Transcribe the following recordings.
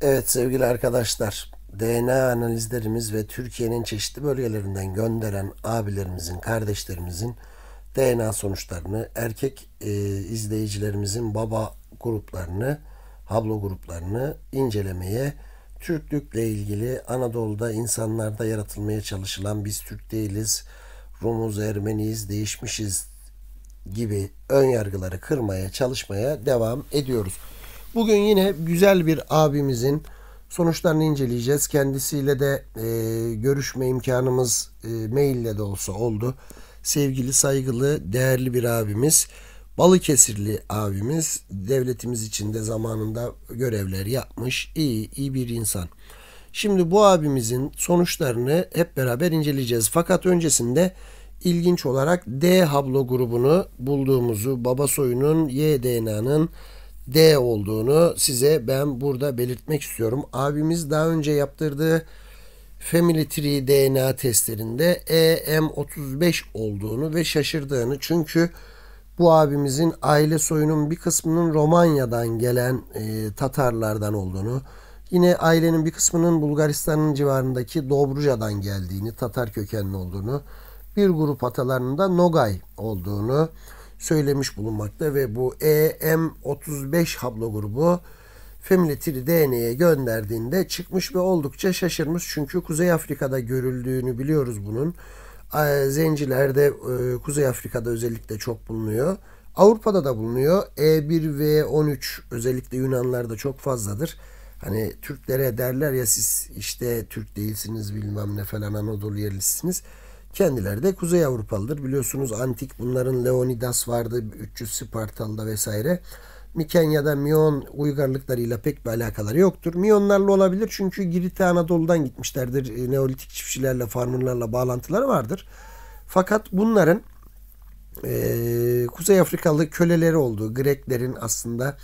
Evet sevgili arkadaşlar, DNA analizlerimiz ve Türkiye'nin çeşitli bölgelerinden gönderen abilerimizin, kardeşlerimizin DNA sonuçlarını, erkek e, izleyicilerimizin baba gruplarını, hablo gruplarını incelemeye, Türklükle ilgili Anadolu'da insanlarda yaratılmaya çalışılan biz Türk değiliz, Rumuz, Ermeniyiz, değişmişiz gibi ön yargıları kırmaya çalışmaya devam ediyoruz. Bugün yine güzel bir abimizin sonuçlarını inceleyeceğiz. Kendisiyle de e, görüşme imkanımız e, maille de olsa oldu. Sevgili, saygılı, değerli bir abimiz. Balıkesirli abimiz devletimiz içinde zamanında görevler yapmış. iyi iyi bir insan. Şimdi bu abimizin sonuçlarını hep beraber inceleyeceğiz. Fakat öncesinde ilginç olarak D Hablo grubunu bulduğumuzu, baba soyunun Y DNA'nın D olduğunu size ben burada belirtmek istiyorum. Abimiz daha önce yaptırdığı Family Tree DNA testlerinde EM35 olduğunu ve şaşırdığını çünkü bu abimizin aile soyunun bir kısmının Romanya'dan gelen e, Tatarlardan olduğunu, yine ailenin bir kısmının Bulgaristan'ın civarındaki Dobruca'dan geldiğini, Tatar kökenli olduğunu, bir grup atalarının da Nogay olduğunu, söylemiş bulunmakta ve bu EM35 hablo grubu femilitri Tree DNA'ya gönderdiğinde çıkmış ve oldukça şaşırmış. Çünkü Kuzey Afrika'da görüldüğünü biliyoruz bunun. Zencilerde e, Kuzey Afrika'da özellikle çok bulunuyor. Avrupa'da da bulunuyor. E1 ve 13 özellikle Yunanlarda çok fazladır. Hani Türklere derler ya siz işte Türk değilsiniz bilmem ne falan Anadolu yerlisiniz. Kendileri de Kuzey Avrupalıdır. Biliyorsunuz antik bunların Leonidas vardı, 300 Spartalı'da vesaire. Mikenya'da Mion uygarlıklarıyla pek bir alakaları yoktur. Mionlarla olabilir çünkü Girit'e Anadolu'dan gitmişlerdir. E, Neolitik çiftçilerle, farmerlarla bağlantıları vardır. Fakat bunların e, Kuzey Afrikalı köleleri olduğu Greklerin aslında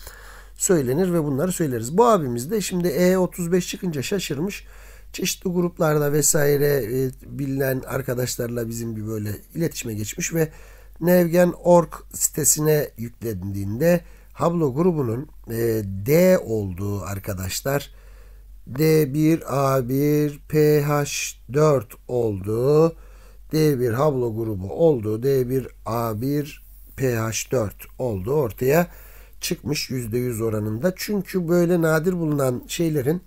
söylenir ve bunları söyleriz. Bu abimiz de şimdi E35 çıkınca şaşırmış çeşitli gruplarda vesaire e, bilinen arkadaşlarla bizim bir böyle iletişime geçmiş ve Nevgen.org sitesine yüklendiğinde Hablo grubunun e, D olduğu arkadaşlar D1A1 PH4 olduğu D1 Hablo grubu olduğu D1A1 PH4 olduğu ortaya çıkmış %100 oranında. Çünkü böyle nadir bulunan şeylerin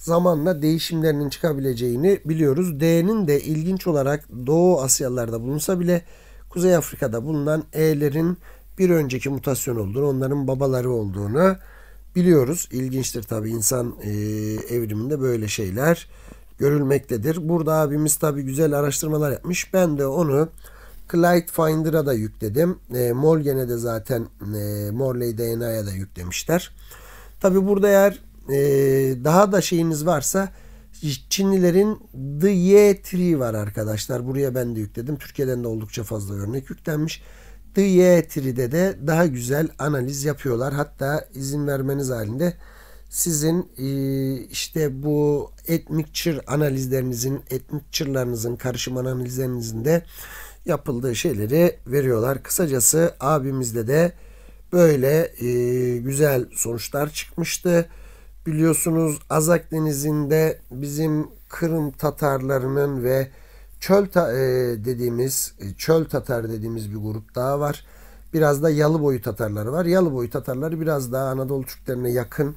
zamanla değişimlerinin çıkabileceğini biliyoruz. D'nin de ilginç olarak Doğu Asyalılarda bulunsa bile Kuzey Afrika'da bulunan E'lerin bir önceki mutasyon olduğunu, onların babaları olduğunu biliyoruz. İlginçtir tabi insan e, evriminde böyle şeyler görülmektedir. Burada abimiz tabi güzel araştırmalar yapmış. Ben de onu Clyde Finder'a da yükledim. E, Morgan'e de zaten e, Morley DNA'ya da yüklemişler. Tabi burada eğer e, daha da şeyiniz varsa Çinlilerin The Y3 var arkadaşlar. Buraya ben de yükledim. Türkiye'den de oldukça fazla örnek yüklenmiş. The Y3'de de daha güzel analiz yapıyorlar. Hatta izin vermeniz halinde sizin e, işte bu etnik çır analizlerinizin, etnik çırlarınızın, karışım analizlerinizin de yapıldığı şeyleri veriyorlar. Kısacası abimizde de böyle e, güzel sonuçlar çıkmıştı. Biliyorsunuz Azak Denizi'nde bizim Kırım Tatarlarının ve çöl ta, e, dediğimiz e, çöl Tatar dediğimiz bir grup daha var. Biraz da yalı boyu Tatarları var. Yalı boyu Tatarları biraz daha Anadolu Türklerine yakın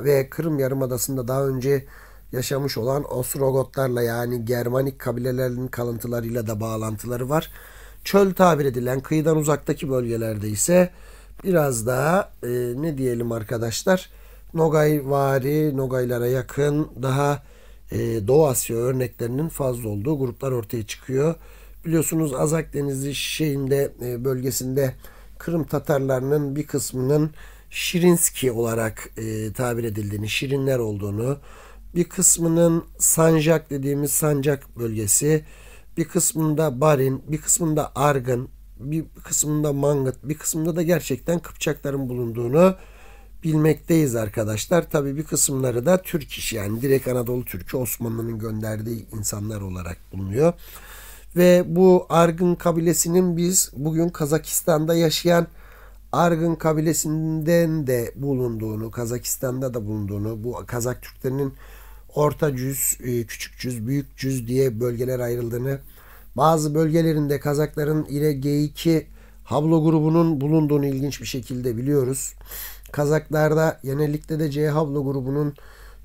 ve Kırım Yarımadası'nda daha önce yaşamış olan Osrogotlarla yani Germanik kabilelerinin kalıntılarıyla da bağlantıları var. Çöl tabir edilen kıyıdan uzaktaki bölgelerde ise biraz daha e, ne diyelim arkadaşlar Nogay vari, Nogaylara yakın daha e, Doğu Asya örneklerinin fazla olduğu gruplar ortaya çıkıyor. Biliyorsunuz Azak Denizi şeyinde e, bölgesinde Kırım Tatarlarının bir kısmının Şirinski olarak e, tabir edildiğini, Şirinler olduğunu, bir kısmının Sancak dediğimiz Sancak bölgesi, bir kısmında Barin, bir kısmında Argın, bir kısmında Mangıt, bir kısmında da gerçekten Kıpçakların bulunduğunu bilmekteyiz arkadaşlar. Tabii bir kısımları da Türk iş yani direkt Anadolu Türk'ü Osmanlı'nın gönderdiği insanlar olarak bulunuyor. Ve bu Argın kabilesinin biz bugün Kazakistan'da yaşayan Argın kabilesinden de bulunduğunu, Kazakistan'da da bulunduğunu, bu Kazak Türklerinin orta cüz, e, küçük cüz, büyük cüz diye bölgeler ayrıldığını, bazı bölgelerinde Kazakların ile G2 Hablo grubunun bulunduğunu ilginç bir şekilde biliyoruz. Kazaklarda genellikle de C Hablo grubunun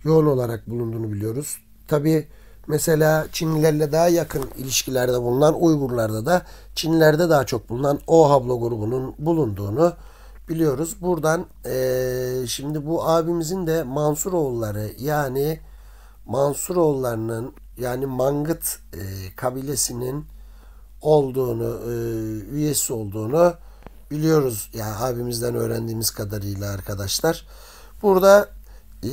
yoğun olarak bulunduğunu biliyoruz. Tabi mesela Çinlilerle daha yakın ilişkilerde bulunan Uygurlarda da Çinlilerde daha çok bulunan O Hablo grubunun bulunduğunu biliyoruz. Buradan e, şimdi bu abimizin de Mansuroğulları yani Mansuroğullarının yani Mangıt e, kabilesinin olduğunu, e, üyesi olduğunu biliyoruz ya yani abimizden öğrendiğimiz kadarıyla arkadaşlar. Burada e,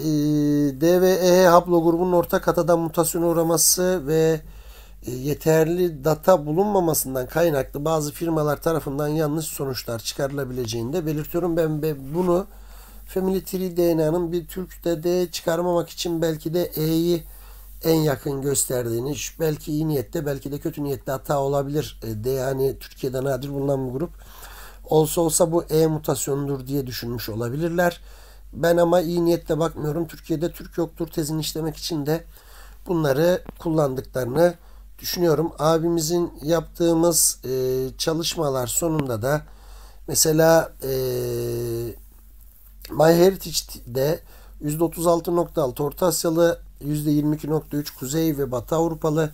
D e haplogrubunun ortak atadan mutasyona uğraması ve e, yeterli data bulunmamasından kaynaklı bazı firmalar tarafından yanlış sonuçlar çıkarılabileceğini de belirtiyorum. Ben bunu Family Tree DNA'nın bir Türk'te D çıkarmamak için belki de E'yi en yakın gösterdiğini, belki iyi niyette belki de kötü niyette hata olabilir. E, de yani Türkiye'de nadir bulunan bu grup olsa olsa bu E mutasyonudur diye düşünmüş olabilirler. Ben ama iyi niyetle bakmıyorum. Türkiye'de Türk yoktur tezini işlemek için de bunları kullandıklarını düşünüyorum. Abimizin yaptığımız e, çalışmalar sonunda da mesela e, MyHeritage'de %36.6 Orta Asyalı, %22.3 Kuzey ve Batı Avrupalı,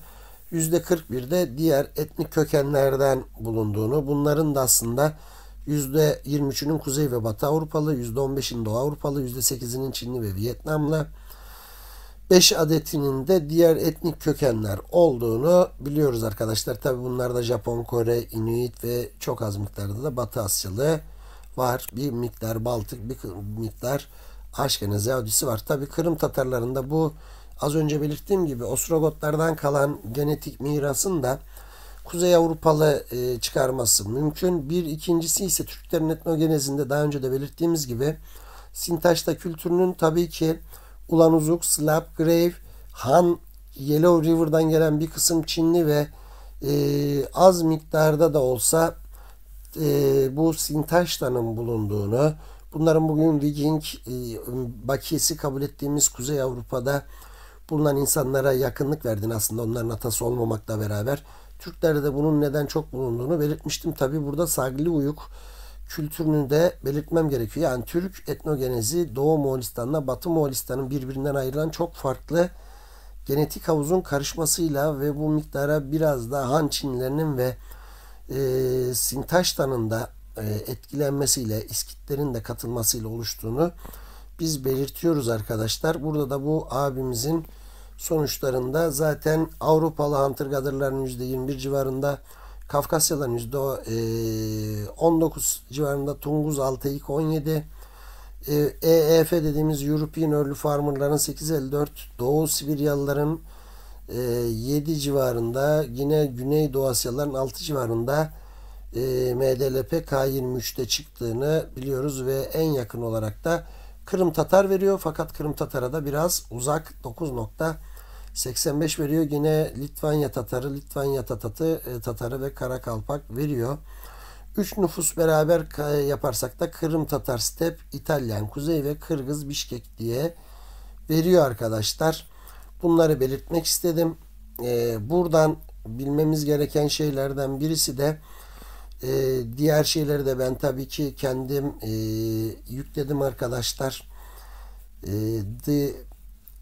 %41'de diğer etnik kökenlerden bulunduğunu, bunların da aslında %23'ünün Kuzey ve Batı Avrupalı, %15'in Doğu Avrupalı, %8'inin Çinli ve Vietnamlı, 5 adetinin de diğer etnik kökenler olduğunu biliyoruz arkadaşlar. Tabi bunlarda Japon, Kore, Inuit ve çok az miktarda da Batı Asyalı var. Bir miktar Baltık, bir miktar Aşkenaz Yahudisi var. Tabi Kırım Tatarlarında bu az önce belirttiğim gibi Osrogotlardan kalan genetik mirasın da Kuzey Avrupalı e, çıkarması mümkün. Bir ikincisi ise Türklerin etnogenezinde daha önce de belirttiğimiz gibi Sintaş'ta kültürünün tabii ki Ulan Uzuk, Slav, Grave, Han, Yellow River'dan gelen bir kısım Çinli ve e, az miktarda da olsa e, bu Sintaşta'nın bulunduğunu, bunların bugün Viking e, bakiyesi kabul ettiğimiz Kuzey Avrupa'da bulunan insanlara yakınlık verdiğini aslında onların atası olmamakla beraber Türklerde de bunun neden çok bulunduğunu belirtmiştim. Tabi burada Sagli Uyuk kültürünü de belirtmem gerekiyor. Yani Türk etnogenezi Doğu Moğolistan'la Batı Moğolistan'ın birbirinden ayrılan çok farklı genetik havuzun karışmasıyla ve bu miktara biraz da Han Çinlilerinin ve e, Sintaştan'ın da e, etkilenmesiyle, İskitlerin de katılmasıyla oluştuğunu biz belirtiyoruz arkadaşlar. Burada da bu abimizin sonuçlarında zaten Avrupalı hunter-gather'ların %21 civarında Kafkasyaların %19 e, civarında Tunguz, Altaik 17 EEF e dediğimiz European Early Farmer'ların 8.54 Doğu Sibiryalıların 7 e, civarında yine Güneydoğu Asyaların 6 civarında e, MDLP K23'te çıktığını biliyoruz ve en yakın olarak da Kırım Tatar veriyor. Fakat Kırım Tatar'a da biraz uzak 9.4 85 veriyor. Yine Litvanya Tatarı, Litvanya Tatatı, e, Tatarı ve Karakalpak veriyor. 3 nüfus beraber yaparsak da Kırım Tatar Step, İtalyan Kuzey ve Kırgız Bişkek diye veriyor arkadaşlar. Bunları belirtmek istedim. E, buradan bilmemiz gereken şeylerden birisi de e, diğer şeyleri de ben tabii ki kendim yükledim arkadaşlar. E, The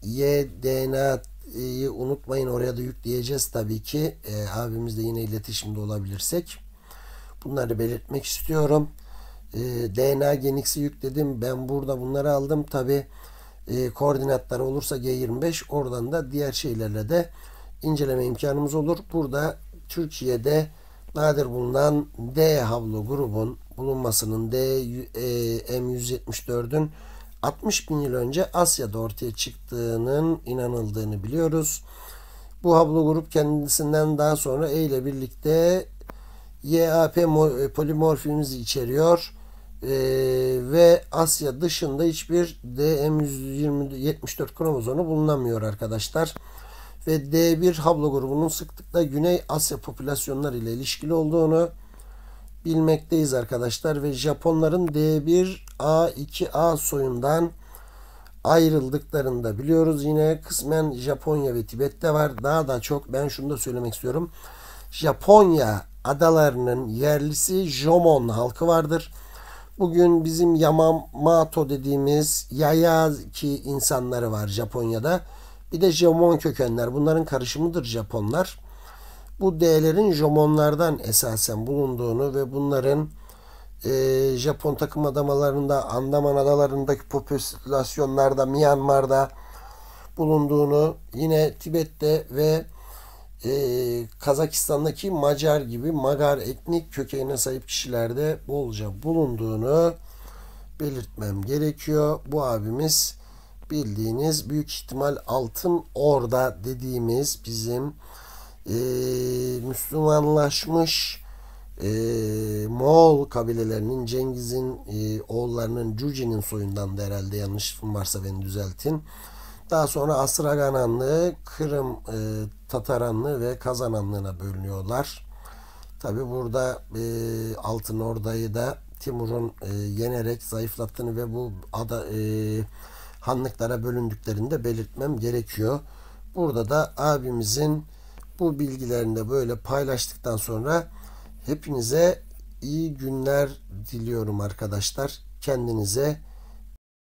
Y DNA e, unutmayın oraya da yükleyeceğiz tabii ki. E, ee, abimizle yine iletişimde olabilirsek. Bunları belirtmek istiyorum. E, ee, DNA Genix'i yükledim. Ben burada bunları aldım. Tabii e, koordinatları olursa G25 oradan da diğer şeylerle de inceleme imkanımız olur. Burada Türkiye'de nadir bulunan D havlu grubun bulunmasının D e, M174'ün 60 bin yıl önce Asya'da ortaya çıktığının inanıldığını biliyoruz. Bu hablo grup kendisinden daha sonra E ile birlikte YAP e, polimorfimizi içeriyor ee, ve Asya dışında hiçbir DM174 kromozomu bulunamıyor arkadaşlar. Ve D1 hablo grubunun sıklıkla Güney Asya popülasyonları ile ilişkili olduğunu bilmekteyiz arkadaşlar ve Japonların D1 A2A soyundan ayrıldıklarında biliyoruz yine kısmen Japonya ve Tibet'te var. Daha da çok ben şunu da söylemek istiyorum. Japonya adalarının yerlisi Jomon halkı vardır. Bugün bizim Yamamoto dediğimiz Yayaki insanları var Japonya'da. Bir de Jomon kökenler. Bunların karışımıdır Japonlar. Bu değerlerin Jomonlardan esasen bulunduğunu ve bunların e, Japon takım adamalarında, Andaman adalarındaki popülasyonlarda, Myanmar'da bulunduğunu, yine Tibet'te ve e, Kazakistan'daki Macar gibi Magar etnik kökenine sahip kişilerde bolca bulunduğunu belirtmem gerekiyor. Bu abimiz bildiğiniz büyük ihtimal altın orada dediğimiz bizim e, Müslümanlaşmış e, Moğol kabilelerinin Cengiz'in e, oğullarının Cüce'nin soyundan da herhalde yanlış varsa beni düzeltin. Daha sonra Asragananlığı, Kırım e, Tataranlığı ve Kazananlığına bölünüyorlar. Tabi burada e, Altın Orda'yı da Timur'un e, yenerek zayıflattığını ve bu ada e, hanlıklara bölündüklerini de belirtmem gerekiyor. Burada da abimizin bu bilgilerini de böyle paylaştıktan sonra Hepinize iyi günler diliyorum arkadaşlar. Kendinize